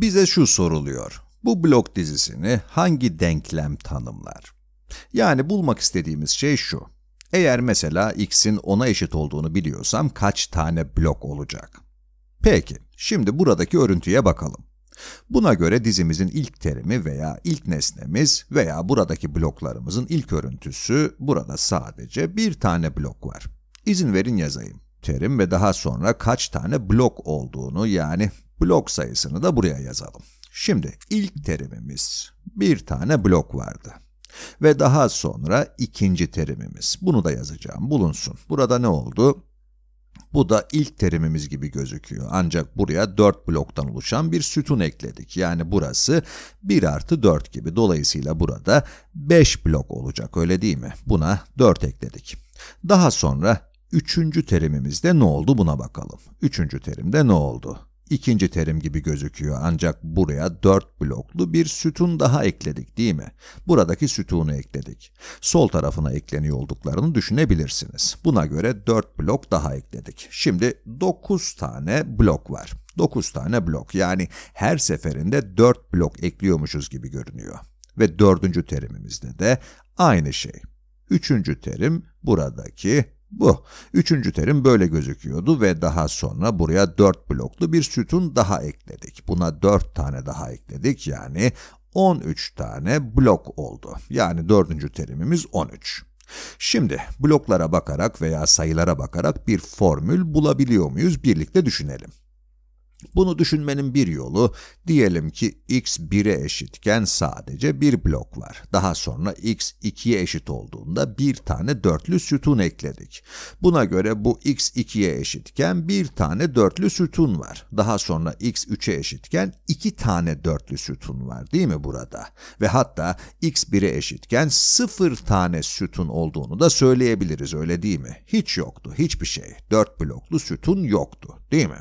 Bize şu soruluyor. Bu blok dizisini hangi denklem tanımlar? Yani bulmak istediğimiz şey şu. Eğer mesela x'in 10'a eşit olduğunu biliyorsam kaç tane blok olacak? Peki, şimdi buradaki örüntüye bakalım. Buna göre dizimizin ilk terimi veya ilk nesnemiz veya buradaki bloklarımızın ilk örüntüsü, burada sadece bir tane blok var. İzin verin yazayım. Terim ve daha sonra kaç tane blok olduğunu yani Blok sayısını da buraya yazalım. Şimdi ilk terimimiz bir tane blok vardı. Ve daha sonra ikinci terimimiz. Bunu da yazacağım. Bulunsun. Burada ne oldu? Bu da ilk terimimiz gibi gözüküyor. Ancak buraya 4 bloktan oluşan bir sütun ekledik. Yani burası 1 artı 4 gibi. Dolayısıyla burada 5 blok olacak öyle değil mi? Buna 4 ekledik. Daha sonra üçüncü terimimizde ne oldu buna bakalım. Üçüncü terimde ne oldu? ikinci terim gibi gözüküyor ancak buraya dört bloklu bir sütun daha ekledik değil mi? Buradaki sütunu ekledik. Sol tarafına ekleniyor olduklarını düşünebilirsiniz. Buna göre dört blok daha ekledik. Şimdi dokuz tane blok var. Dokuz tane blok yani her seferinde dört blok ekliyormuşuz gibi görünüyor. Ve dördüncü terimimizde de aynı şey. Üçüncü terim buradaki bu. Üçüncü terim böyle gözüküyordu ve daha sonra buraya dört bloklu bir sütun daha ekledik. Buna dört tane daha ekledik yani 13 tane blok oldu. Yani dördüncü terimimiz 13. Şimdi bloklara bakarak veya sayılara bakarak bir formül bulabiliyor muyuz birlikte düşünelim. Bunu düşünmenin bir yolu, diyelim ki x 1'e eşitken sadece bir blok var. Daha sonra x 2'ye eşit olduğunda bir tane dörtlü sütun ekledik. Buna göre bu x 2'ye eşitken bir tane dörtlü sütun var. Daha sonra x 3'e eşitken iki tane dörtlü sütun var değil mi burada? Ve hatta x 1'e eşitken sıfır tane sütun olduğunu da söyleyebiliriz öyle değil mi? Hiç yoktu, hiçbir şey. Dört bloklu sütun yoktu değil mi?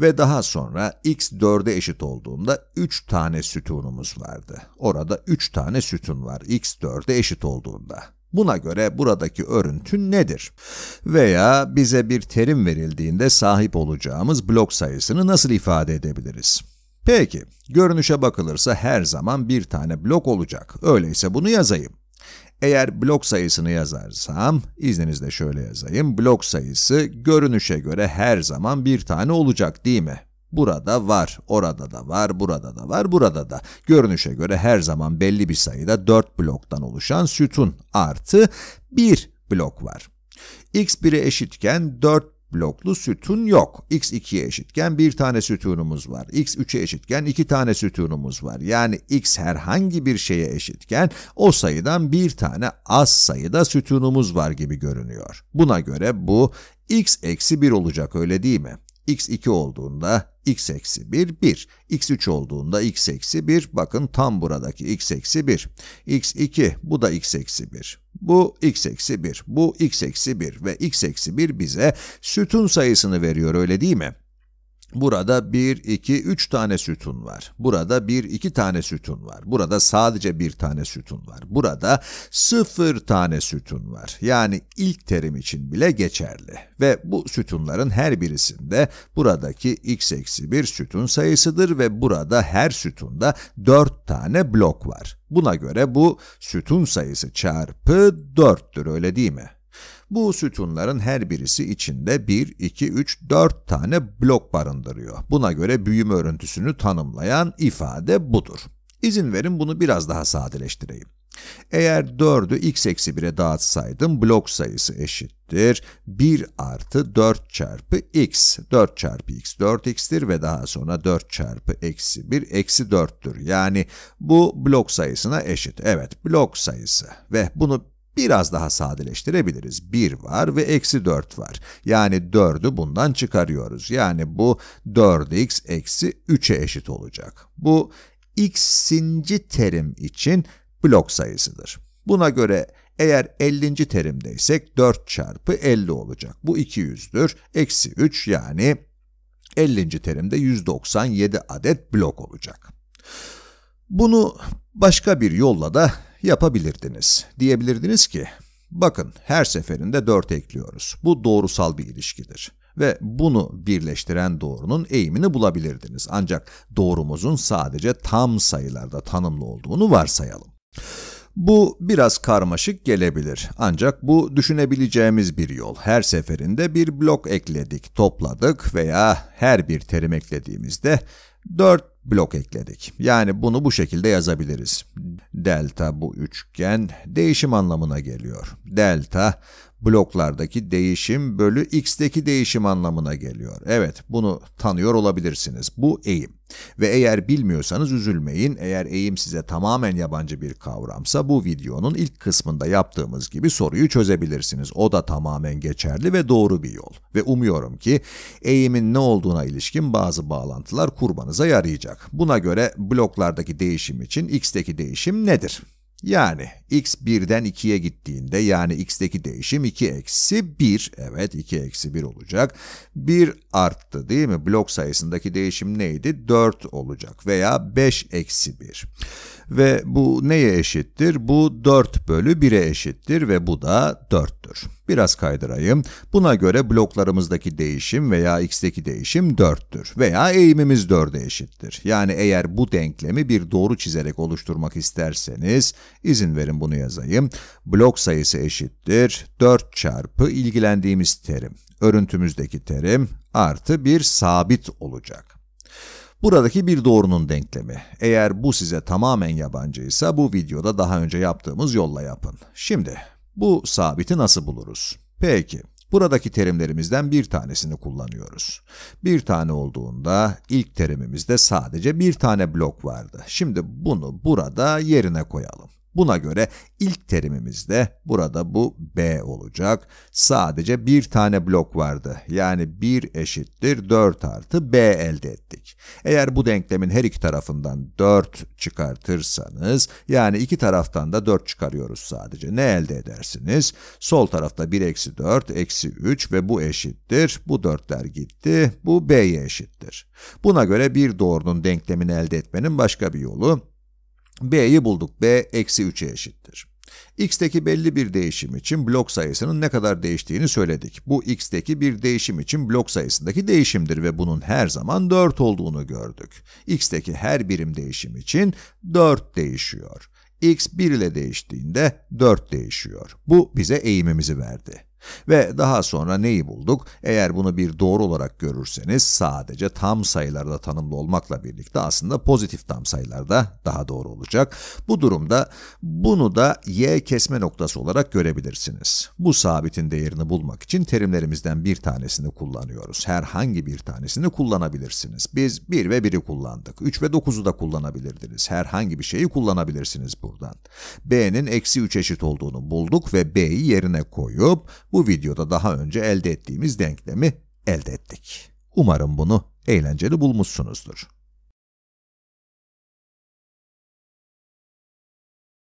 Ve daha sonra x 4'e eşit olduğunda 3 tane sütunumuz vardı. Orada 3 tane sütun var x 4'e eşit olduğunda. Buna göre buradaki örüntü nedir? Veya bize bir terim verildiğinde sahip olacağımız blok sayısını nasıl ifade edebiliriz? Peki, görünüşe bakılırsa her zaman bir tane blok olacak. Öyleyse bunu yazayım. Eğer blok sayısını yazarsam, izninizle şöyle yazayım. Blok sayısı görünüşe göre her zaman bir tane olacak değil mi? Burada var, orada da var, burada da var, burada da. Görünüşe göre her zaman belli bir sayıda 4 bloktan oluşan sütun artı 1 blok var. x1'e eşitken 4 bloklu sütun yok. x2'ye eşitken bir tane sütunumuz var. x3'e eşitken iki tane sütunumuz var. Yani x herhangi bir şeye eşitken o sayıdan bir tane az sayıda sütunumuz var gibi görünüyor. Buna göre bu x eksi 1 olacak öyle değil mi? x2 olduğunda x eksi 1, 1. x3 olduğunda x eksi 1, bakın tam buradaki x eksi 1. x2, bu da x eksi 1. Bu x eksi 1, bu x eksi 1 ve x eksi 1 bize sütun sayısını veriyor öyle değil mi? Burada 1, 2, 3 tane sütun var. Burada 1, 2 tane sütun var. Burada sadece 1 tane sütun var. Burada 0 tane sütun var. Yani ilk terim için bile geçerli. Ve bu sütunların her birisinde buradaki x eksi 1 sütun sayısıdır ve burada her sütunda 4 tane blok var. Buna göre bu sütun sayısı çarpı 4'tür öyle değil mi? Bu sütunların her birisi içinde 1, 2, 3, 4 tane blok barındırıyor. Buna göre büyüme örüntüsünü tanımlayan ifade budur. İzin verin bunu biraz daha sadeleştireyim. Eğer 4'ü x eksi 1'e dağıtsaydım blok sayısı eşittir. 1 artı 4 çarpı x. 4 çarpı x 4x'tir ve daha sonra 4 çarpı eksi 1 eksi 4'tür. Yani bu blok sayısına eşit. Evet blok sayısı ve bunu biraz daha sadeleştirebiliriz. 1 var ve eksi 4 var. Yani 4'ü bundan çıkarıyoruz. Yani bu 4x eksi 3'e eşit olacak. Bu x'inci terim için blok sayısıdır. Buna göre eğer 50. terimdeysek 4 çarpı 50 olacak. Bu 200'dür. Eksi 3 yani 50. terimde 197 adet blok olacak. Bunu başka bir yolla da yapabilirdiniz. Diyebilirdiniz ki, bakın her seferinde 4 ekliyoruz. Bu doğrusal bir ilişkidir ve bunu birleştiren doğrunun eğimini bulabilirdiniz. Ancak doğrumuzun sadece tam sayılarda tanımlı olduğunu varsayalım. Bu biraz karmaşık gelebilir ancak bu düşünebileceğimiz bir yol. Her seferinde bir blok ekledik, topladık veya her bir terim eklediğimizde 4 blok ekledik. Yani bunu bu şekilde yazabiliriz. Delta bu üçgen değişim anlamına geliyor. Delta bloklardaki değişim bölü x'teki değişim anlamına geliyor. Evet, bunu tanıyor olabilirsiniz. Bu eğim. Ve eğer bilmiyorsanız üzülmeyin. Eğer eğim size tamamen yabancı bir kavramsa bu videonun ilk kısmında yaptığımız gibi soruyu çözebilirsiniz. O da tamamen geçerli ve doğru bir yol. Ve umuyorum ki eğimin ne olduğuna ilişkin bazı bağlantılar kurmanıza yarayacak. Buna göre bloklardaki değişim için x'teki değişim nedir? Yani x 1'den 2'ye gittiğinde yani x'teki değişim 2 eksi 1. Evet 2 eksi 1 olacak. 1 arttı değil mi? Blok sayısındaki değişim neydi? 4 olacak veya 5 eksi 1 ve bu neye eşittir? Bu 4 bölü 1'e eşittir ve bu da 4'tür. Biraz kaydırayım. Buna göre bloklarımızdaki değişim veya x'teki değişim 4'tür veya eğimimiz 4'e eşittir. Yani eğer bu denklemi bir doğru çizerek oluşturmak isterseniz, izin verin bunu yazayım. Blok sayısı eşittir 4 çarpı ilgilendiğimiz terim, örüntümüzdeki terim artı bir sabit olacak. Buradaki bir doğrunun denklemi. Eğer bu size tamamen yabancıysa bu videoda daha önce yaptığımız yolla yapın. Şimdi bu sabiti nasıl buluruz? Peki, buradaki terimlerimizden bir tanesini kullanıyoruz. Bir tane olduğunda ilk terimimizde sadece bir tane blok vardı. Şimdi bunu burada yerine koyalım. Buna göre ilk terimimizde burada bu B olacak. Sadece bir tane blok vardı. Yani 1 eşittir 4 artı B elde ettik. Eğer bu denklemin her iki tarafından 4 çıkartırsanız, yani iki taraftan da 4 çıkarıyoruz sadece. Ne elde edersiniz? Sol tarafta 1 eksi 4, eksi 3 ve bu eşittir. Bu 4'ler gitti. Bu B'ye eşittir. Buna göre bir doğrunun denklemini elde etmenin başka bir yolu, B'yi bulduk. B eksi 3'e eşittir. X'teki belli bir değişim için blok sayısının ne kadar değiştiğini söyledik. Bu X'teki bir değişim için blok sayısındaki değişimdir ve bunun her zaman 4 olduğunu gördük. X'teki her birim değişim için 4 değişiyor. X 1 ile değiştiğinde 4 değişiyor. Bu bize eğimimizi verdi. Ve daha sonra neyi bulduk? Eğer bunu bir doğru olarak görürseniz sadece tam sayılarda tanımlı olmakla birlikte aslında pozitif tam sayılarda daha doğru olacak. Bu durumda bunu da y kesme noktası olarak görebilirsiniz. Bu sabitin değerini bulmak için terimlerimizden bir tanesini kullanıyoruz. Herhangi bir tanesini kullanabilirsiniz. Biz 1 ve 1'i kullandık. 3 ve 9'u da kullanabilirdiniz. Herhangi bir şeyi kullanabilirsiniz buradan. b'nin eksi 3 eşit olduğunu bulduk ve b'yi yerine koyup bu videoda daha önce elde ettiğimiz denklemi elde ettik. Umarım bunu eğlenceli bulmuşsunuzdur.